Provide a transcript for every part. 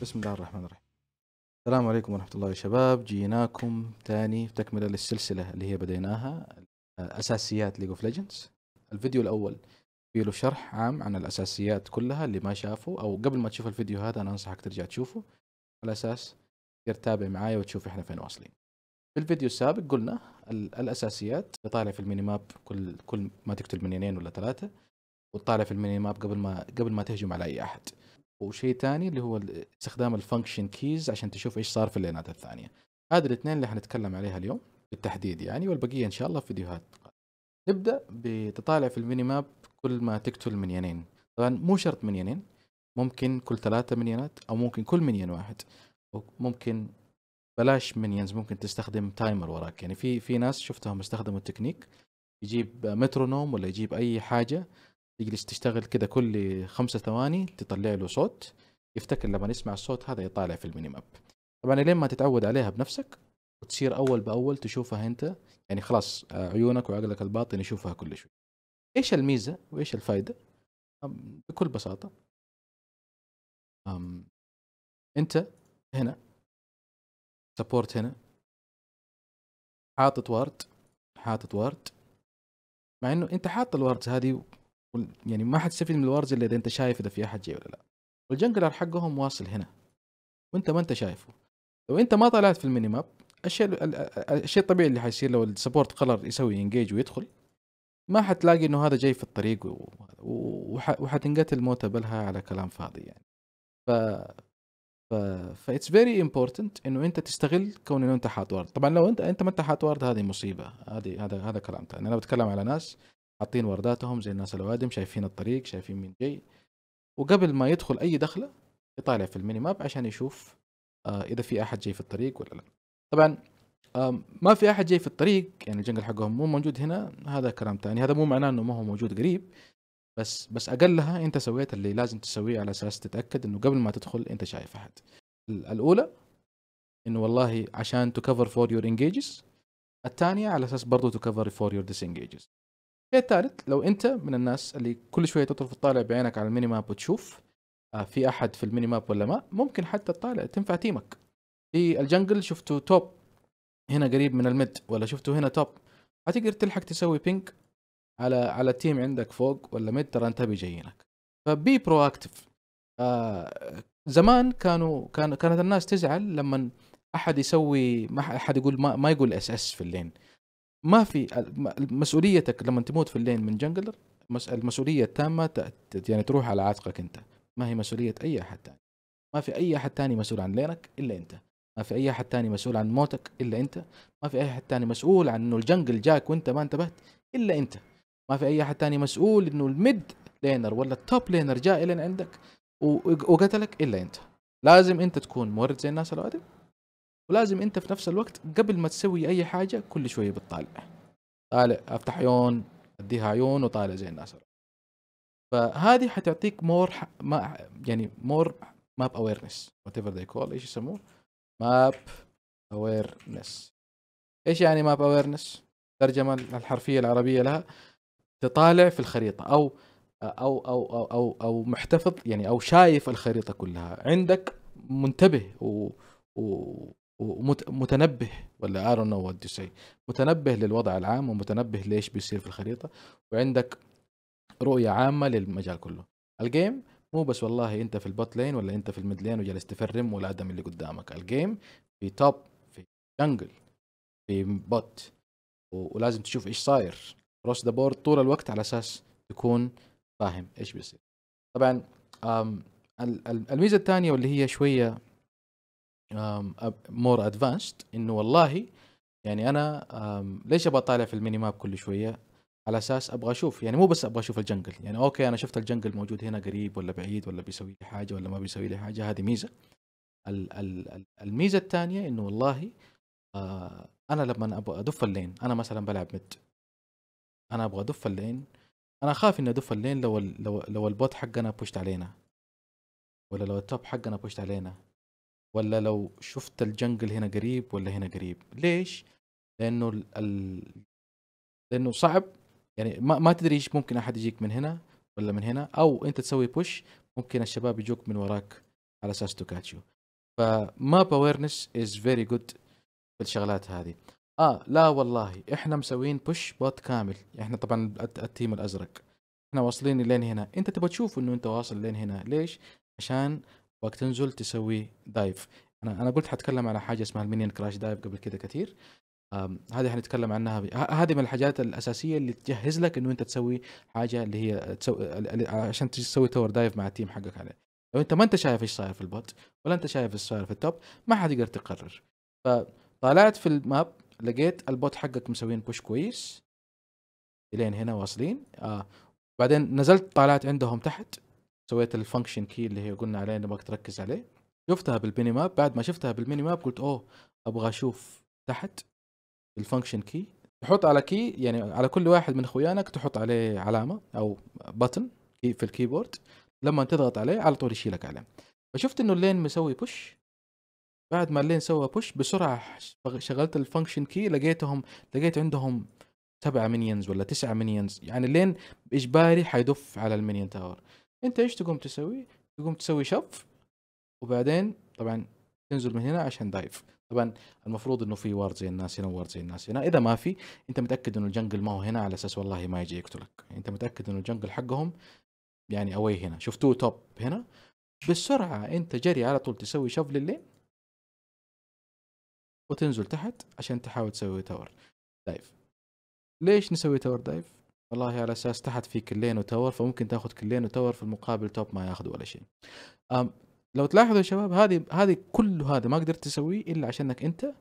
بسم الله الرحمن الرحيم السلام عليكم ورحمة الله يا شباب جيناكم تاني في تكملة للسلسلة اللي هي بديناها أساسيات ليج اوف ليجندز الفيديو الأول فيه له شرح عام عن الأساسيات كلها اللي ما شافه أو قبل ما تشوف الفيديو هذا أنا أنصحك ترجع تشوفه على أساس تتابع معايا وتشوف إحنا فين واصلين في الفيديو السابق قلنا الأساسيات تطالع في الميني ماب كل كل ما تقتل منينين ولا ثلاثة وتطالع في الميني ماب قبل ما قبل ما تهجم على أي أحد وشيء ثاني اللي هو استخدام الفانكشن كيز عشان تشوف ايش صار في اللينات الثانيه هذا الاثنين اللي حنتكلم عليها اليوم بالتحديد يعني والبقيه ان شاء الله في فيديوهات نبدا بتطالع في الميني ماب كل ما تقتل منينين طبعا مو شرط منينين ممكن كل ثلاثة منينات او ممكن كل منين واحد وممكن بلاش منينز ممكن تستخدم تايمر وراك يعني في في ناس شفتهم استخدموا التكنيك يجيب مترونوم ولا يجيب اي حاجه تجلس تشتغل كده كل خمسة ثواني تطلع له صوت يفتكر لما يسمع الصوت هذا يطالع في الميني ماب طبعا لين ما تتعود عليها بنفسك وتصير اول باول تشوفها انت يعني خلاص آه، عيونك وعقلك الباطن يشوفها كل شوي ايش الميزه وايش الفائده بكل بساطه انت هنا سبورت هنا حاطط ورد حاطط ورد مع انه انت حاط الوردز هذه يعني ما حتستفيد من الورز الا اذا انت شايف اذا في احد جاي ولا لا والجنجلر حقهم واصل هنا وانت ما انت شايفه لو انت ما طلعت في ماب الشيء الشيء الطبيعي اللي حيصير لو السبورت قرر يسوي انجيج ويدخل ما حتلاقي انه هذا جاي في الطريق وحتنقتل موتى بلها على كلام فاضي يعني ف ف ف اتس فيري امبورتنت انه انت تستغل كون انه انت حاط وارد طبعا لو انت انت ما انت حاط وارد هذه مصيبه هذه هذا هذا كلام ثاني انا بتكلم على ناس حاطين ورداتهم زي الناس الاوادم شايفين الطريق شايفين مين جاي وقبل ما يدخل اي دخله يطالع في الميني ماب عشان يشوف آه، اذا في احد جاي في الطريق ولا لا طبعا ما في احد جاي في الطريق يعني الجنجل حقهم مو موجود هنا هذا كلام ثاني هذا مو معناه انه ما هو موجود قريب بس بس اقلها انت سويت اللي لازم تسويه على اساس تتاكد انه قبل ما تدخل انت شايف احد الاولى انه والله عشان كفر فور يور انجيجز الثانيه على اساس برضه كفر فور يور ديس انجيجز الشيء الثالث لو انت من الناس اللي كل شويه تطرف تطالع بعينك على الميني ماب وتشوف آه، في احد في الميني ماب ولا ما ممكن حتى تطالع تنفع تيمك في الجنجل شفته توب هنا قريب من الميد ولا شفته هنا توب هتقدر تلحق تسوي بينك على على التيم عندك فوق ولا ميد ترى انت جايينك فبي برو اكتف آه زمان كانوا كان كانت الناس تزعل لما احد يسوي ما احد يقول ما, ما يقول اس اس في اللين ما في مسؤوليتك لما تموت في اللين من جنجلر المسؤوليه التامه يعني تروح على عاتقك انت ما هي مسؤوليه اي احد ثاني ما في اي احد ثاني مسؤول عن لينك الا انت ما في اي احد ثاني مسؤول عن موتك الا انت ما في اي احد ثاني مسؤول عن انه الجنجل جاك وانت ما انتبهت الا انت ما في اي احد ثاني مسؤول انه الميد لينر ولا التوب لينر جاء لين عندك وقتلك الا انت لازم انت تكون مورد زي الناس الاوادم ولازم انت في نفس الوقت قبل ما تسوي اي حاجه كل شويه بتطالع طالع افتح عيون اديها عيون وطالع زي الناس فهذه حتعطيك مور ما يعني مور ماب اويرنس وات ايفر ذي كول ايش يسموه ماب اويرنس ايش يعني ماب اويرنس الترجمه الحرفيه العربيه لها تطالع في الخريطه او او او او او, أو محتفظ يعني او شايف الخريطه كلها عندك منتبه و, و... ومتنبه ولا I don't know what to say متنبه للوضع العام ومتنبه ليش بيصير في الخريطة وعندك رؤية عامة للمجال كله الجيم مو بس والله انت في البوت لين ولا انت في الميد لين وجالس تفرم ولا ادم اللي قدامك الجيم في توب في جنجل في بوت ولازم تشوف ايش صاير كروس ذا بورد طول الوقت على اساس تكون فاهم ايش بيصير طبعا الميزه الثانيه واللي هي شويه مور ادفانسد انه والله يعني انا ليش ابغى اطالع في الميني ماب كل شويه على اساس ابغى اشوف يعني مو بس ابغى اشوف الجنجل يعني اوكي انا شفت الجنجل موجود هنا قريب ولا بعيد ولا بيسوي لي حاجه ولا ما بيسوي لي حاجه هذه ميزه الميزه الثانيه انه والله آه، انا لما ابغى ادف اللين انا مثلا بلعب مت انا ابغى ادف اللين انا خاف اني ادف اللين لو لو لو البوت حقنا بوشت علينا ولا لو التوب حقنا بوشت علينا ولا لو شفت الجنجل هنا قريب ولا هنا قريب ليش لانه ال... ال... لانه صعب يعني ما, ما تدري ايش ممكن احد يجيك من هنا ولا من هنا او انت تسوي بوش ممكن الشباب يجوك من وراك على اساس توكاتشو فماب اويرنس از فيري جود في الشغلات هذه اه لا والله احنا مسويين بوش بوت كامل احنا طبعا التيم الازرق احنا واصلين لين هنا انت تبغى تشوف انه انت واصل لين هنا ليش عشان وقت تنزل تسوي دايف انا انا قلت حتكلم على حاجه اسمها المينيون كراش دايف قبل كذا كثير هذه حنتكلم عنها هذه من الحاجات الاساسيه اللي تجهز لك انه انت تسوي حاجه اللي هي تسوي عشان تسوي تور دايف مع التيم حقك عليه لو انت ما انت شايف ايش صاير في البوت ولا انت شايف ايش صاير في التوب ما حتقدر تقرر فطلعت في الماب لقيت البوت حقك مسوين بوش كويس الين هنا واصلين آه. بعدين نزلت طالعت عندهم تحت سويت الفانكشن كي اللي هي قلنا عليه نبغاك تركز عليه شفتها بالميني ماب بعد ما شفتها بالميني ماب قلت اوه ابغى اشوف تحت الفانكشن كي تحط على كي يعني على كل واحد من اخويانك تحط عليه علامه او بتن في الكيبورد لما تضغط عليه على طول يشيلك عليه فشفت انه اللين مسوي بوش بعد ما اللين سوى بوش بسرعه شغلت الفانكشن كي لقيتهم لقيت عندهم سبعة مينيونز ولا تسعة مينيونز يعني اللين اجباري حيدف على المينين تاور انت ايش تقوم تسوي؟ تقوم تسوي شف وبعدين طبعا تنزل من هنا عشان دايف طبعا المفروض انه في وارد زي الناس هنا وارد زي الناس هنا اذا ما في انت متاكد انه الجنجل ما هو هنا على اساس والله ما يجي يقتلك انت متاكد انه الجنجل حقهم يعني اوي هنا شفتوه توب هنا بالسرعه انت جري على طول تسوي شف للين وتنزل تحت عشان تحاول تسوي تاور دايف ليش نسوي تاور دايف والله على اساس تحت في كلين وتور فممكن تاخذ كلين وتور في المقابل توب ما ياخذ ولا شيء لو تلاحظوا يا شباب هذه هذه كل هذا ما قدرت تسويه الا عشانك انت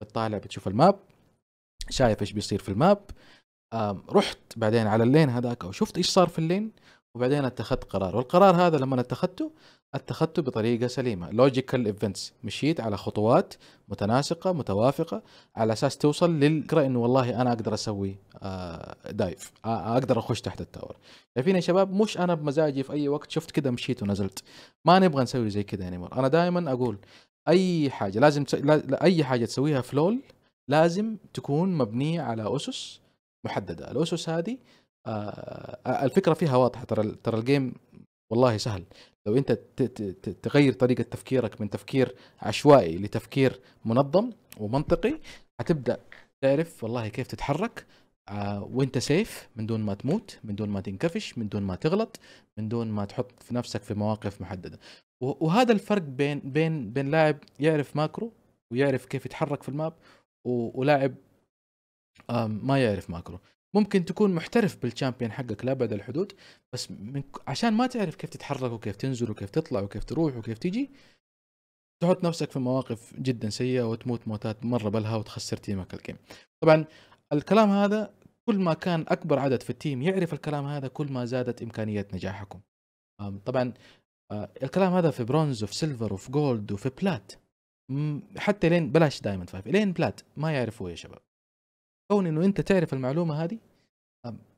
بتطالع بتشوف الماب شايف ايش بيصير في الماب رحت بعدين على اللين هذاك او شفت ايش صار في اللين وبعدين اتخذت قرار والقرار هذا لما اتخذته اتخذته بطريقه سليمه لوجيكال ايفنتس مشيت على خطوات متناسقه متوافقه على اساس توصل للفكره انه والله انا اقدر اسوي دايف آه، آه، اقدر اخش تحت التاور شايفين يا شباب مش انا بمزاجي في اي وقت شفت كذا مشيت ونزلت ما نبغى نسوي زي كذا يعني انا دائما اقول اي حاجه لازم تس... لا... اي حاجه تسويها في لول لازم تكون مبنيه على اسس محدده الاسس هذه آه، الفكره فيها واضحه ترى ترى الجيم والله سهل لو انت تغير طريقه تفكيرك من تفكير عشوائي لتفكير منظم ومنطقي هتبدا تعرف والله كيف تتحرك آه، وانت سيف من دون ما تموت من دون ما تنكفش من دون ما تغلط من دون ما تحط في نفسك في مواقف محدده وهذا الفرق بين بين بين لاعب يعرف ماكرو ويعرف كيف يتحرك في الماب ولاعب ما يعرف ماكرو ممكن تكون محترف بالشامبيون حقك لابعد الحدود بس من عشان ما تعرف كيف تتحرك وكيف تنزل وكيف تطلع وكيف تروح وكيف تجي تحط نفسك في مواقف جدا سيئه وتموت موتات مره بلها وتخسر تيمك الجيم طبعا الكلام هذا كل ما كان اكبر عدد في التيم يعرف الكلام هذا كل ما زادت امكانيه نجاحكم طبعا آه، الكلام هذا في برونز وفي سيلفر وفي جولد وفي بلات حتى لين بلاش دايموند فايف لين بلات ما يعرفوه يا شباب كون انه انت تعرف المعلومه هذه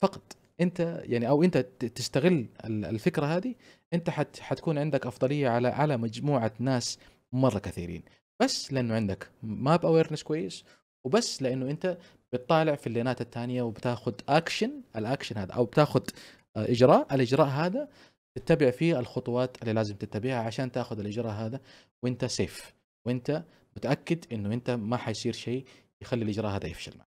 فقط انت يعني او انت تستغل الفكره هذه انت حت حتكون عندك افضليه على على مجموعه ناس مره كثيرين بس لانه عندك ماب اويرنس كويس وبس لانه انت بتطالع في اللينات الثانيه وبتاخذ اكشن الاكشن هذا او بتاخذ آه، اجراء الاجراء هذا تتبع فيه الخطوات اللي لازم تتبعها عشان تاخذ الاجراء هذا وانت سيف وانت متاكد انه انت ما حيصير شيء يخلي الاجراء هذا يفشل معك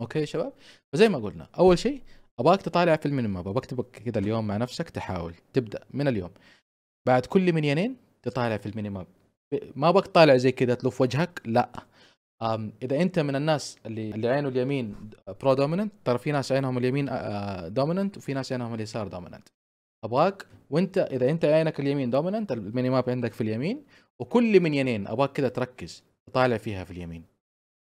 اوكي يا شباب فزي ما قلنا اول شيء ابغاك تطالع في المينيماب ابغاك تبقى كده اليوم مع نفسك تحاول تبدا من اليوم بعد كل مليونين تطالع في ماب ما ابغاك تطالع زي كده تلف وجهك لا اذا انت من الناس اللي اللي عينه اليمين برو دوميننت ترى في ناس عينهم اليمين دوميننت آه، آه، وفي ناس عينهم اليسار دوميننت ابغاك وانت اذا انت عينك اليمين دوميننت الميني ماب عندك في اليمين وكل منينين ابغاك كذا تركز تطالع فيها في اليمين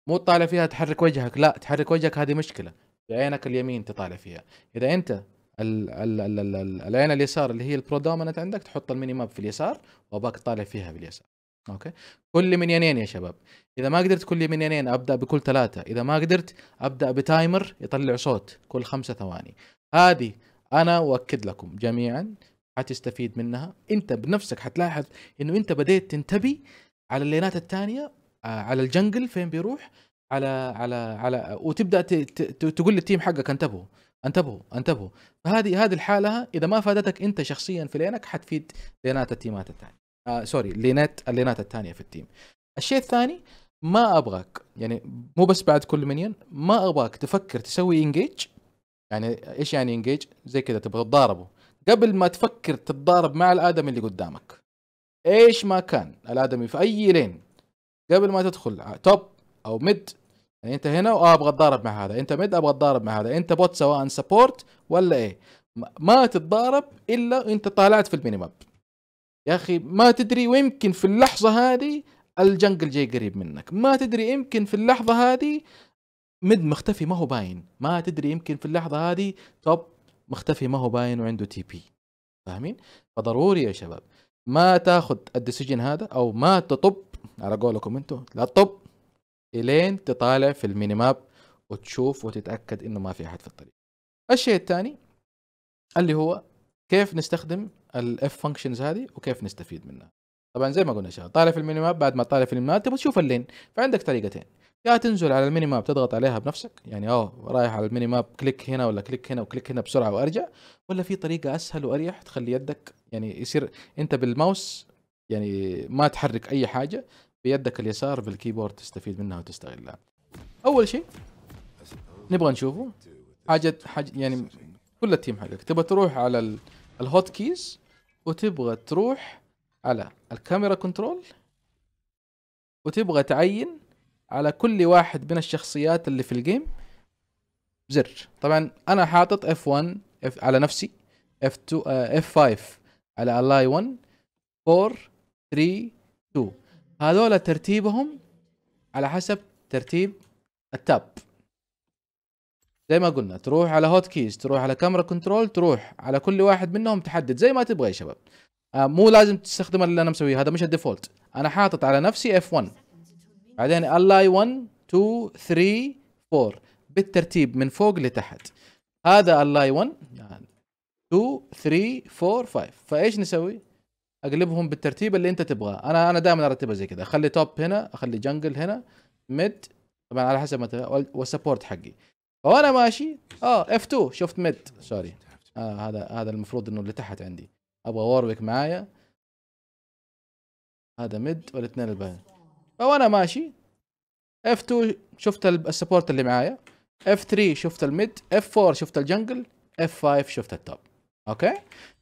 مو تطالع فيها تحرك وجهك لا تحرك وجهك هذه مشكله بعينك اليمين تطالع فيها اذا انت العين اليسار اللي هي البرودومنت عندك تحط الميني ماب في اليسار واباك تطالع فيها باليسار اوكي كل من ينين يا شباب اذا ما قدرت كل من ينين ابدا بكل ثلاثه اذا ما قدرت ابدا بتايمر يطلع صوت كل خمسة ثواني هذه انا واكد لكم جميعا حتستفيد منها انت بنفسك حتلاحظ انه انت بديت تنتبه على اللينات الثانيه آه، على الجنجل فين بيروح على على على وتبدا تقول للتيم حقك انتبهوا انتبهوا انتبهوا فهذه هذه الحاله اذا ما فادتك انت شخصيا في لينك حتفيد لينات التيمات الثانيه آه سوري لينات اللينات الثانيه في التيم الشيء الثاني ما ابغاك يعني مو بس بعد كل منيون ما ابغاك تفكر تسوي انجيج يعني ايش يعني انجيج زي كذا تبغى تضاربه قبل ما تفكر تتضارب مع الادمي اللي قدامك ايش ما كان الادمي في اي لين قبل ما تدخل توب او ميد يعني انت هنا واه ابغى اتضارب مع هذا انت ميد ابغى اتضارب مع هذا انت بوت سواء سبورت ولا ايه ما تتضارب الا انت طالعت في ماب يا اخي ما تدري ويمكن في اللحظه هذه الجنجل جاي قريب منك ما تدري يمكن في اللحظه هذه ميد مختفي ما هو باين ما تدري يمكن في اللحظه هذه توب مختفي ما هو باين وعنده تي بي فاهمين فضروري يا شباب ما تاخذ الديسيجن هذا او ما تطب على قولكم انتوا تطب الين تطالع في الميني ماب وتشوف وتتاكد انه ما في احد في الطريق الشيء الثاني اللي هو كيف نستخدم الاف فانكشنز هذه وكيف نستفيد منها طبعا زي ما قلنا شباب طالع في الميني ماب بعد ما طالع في ماب تبغى تشوف اللين فعندك طريقتين يا تنزل على الميني ماب تضغط عليها بنفسك يعني اوه رايح على الميني ماب كليك هنا ولا كليك هنا وكليك هنا بسرعه وارجع ولا في طريقه اسهل واريح تخلي يدك يعني يصير انت بالماوس يعني ما تحرك اي حاجه بيدك اليسار بالكيبورد تستفيد منها وتستغلها اول شيء نبغى نشوفه حاجه حاجه يعني كل التيم حقك تبغى تروح على الهوت كيز وتبغى تروح على الكاميرا كنترول وتبغى تعين على كل واحد من الشخصيات اللي في الجيم زر طبعا انا حاطط اف 1 على نفسي اف 2 اف 5 على الاي 1 4 3 2 هذول ترتيبهم على حسب ترتيب التاب زي ما قلنا تروح على هوت كيز تروح على كاميرا كنترول تروح على كل واحد منهم تحدد زي ما تبغى يا شباب آه، مو لازم تستخدم اللي انا مسويه هذا مش الديفولت انا حاطط على نفسي F1 بعدين الاي 1 2 3 4 بالترتيب من فوق لتحت هذا الاي 1 2 3 4 5 فايش نسوي اقلبهم بالترتيب اللي انت تبغاه انا انا دائما ارتبها زي كذا اخلي توب هنا اخلي جنجل هنا ميد طبعا على حسب ما والسبورت حقي وانا ماشي اه اف 2 شفت ميد سوري آه هذا هذا المفروض انه اللي تحت عندي ابغى وورويك معايا هذا ميد والاثنين الباقيين فوانا ماشي اف 2 شفت السبورت اللي معايا اف 3 شفت الميد اف 4 شفت الجنجل اف 5 شفت التوب اوكي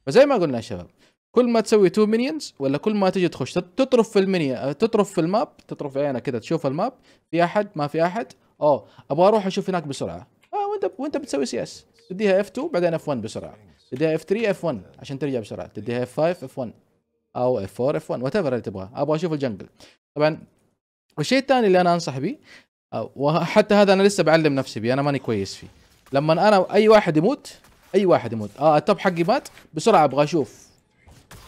فزي ما قلنا يا شباب كل ما تسوي تو مينيونز ولا كل ما تجي تخش تطرف في المنيا تطرف في الماب تطرف في عينك كذا تشوف الماب في احد ما في احد اوه ابغى اروح اشوف هناك بسرعه اه وانت وانت بتسوي سي اس تديها اف 2 بعدين اف 1 بسرعه تديها اف 3 اف 1 عشان ترجع بسرعه تديها اف 5 اف 1 او اف 4 اف 1 وات ايفر اللي تبغاه ابغى اشوف الجنجل طبعا والشيء الثاني اللي انا انصح به آه، وحتى هذا انا لسه بعلم نفسي به انا ماني كويس فيه لما انا اي واحد يموت اي واحد يموت اه التوب حقي مات بسرعه ابغى اشوف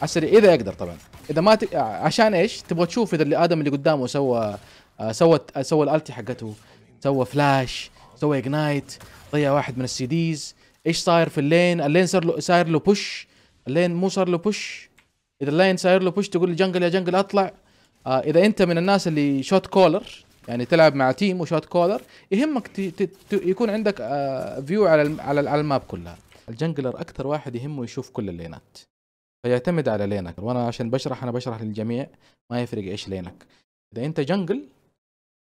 السريع اذا يقدر طبعا اذا ما ت... عشان ايش تبغى تشوف اذا اللي ادم اللي قدامه سوى آه، سوى آه، سوى الالتي حقته سوى فلاش سوى اجنايت ضيع واحد من السي ديز ايش صاير في اللين اللين صار له صاير له بوش اللين مو صار له بوش اذا اللين صاير له بوش تقول لي جنجل يا جنجل اطلع آه، اذا انت من الناس اللي شوت كولر يعني تلعب مع تيم وشوت كولر يهمك ت... ت... ت... يكون عندك فيو على الم... على الماب كلها الجنجلر اكثر واحد يهمه يشوف كل اللينات فيعتمد على لينك وانا عشان بشرح انا بشرح للجميع ما يفرق ايش لينك اذا انت جنجل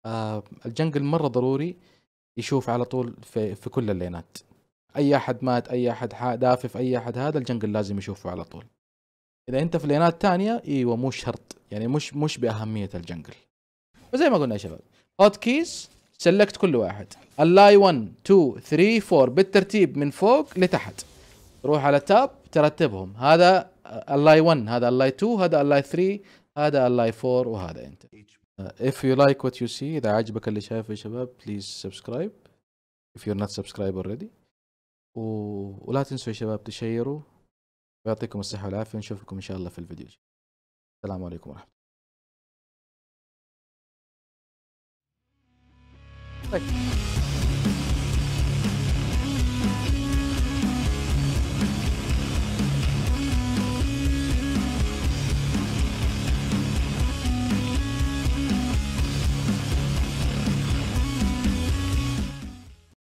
آه الجنجل مره ضروري يشوف على طول في, في كل اللينات اي احد مات اي احد دافف اي احد هذا الجنجل لازم يشوفه على طول اذا انت في لينات تانية ايوه مو شرط يعني مش مش باهميه الجنجل وزي ما قلنا يا شباب هوت كيز سلكت كل واحد اللاي 1 2 3 4 بالترتيب من فوق لتحت روح على تاب ترتبهم هذا اللاي 1 هذا اللاي 2 هذا اللاي 3 هذا اللاي 4 وهذا انت uh, if you like what you see اذا عجبك اللي شايفه يا شباب please subscribe if you're not subscribed already و... ولا تنسوا يا شباب تشيروا ويعطيكم الصحه والعافيه نشوفكم ان شاء الله في الفيديو السلام عليكم ورحمه الله Thank طيب. you.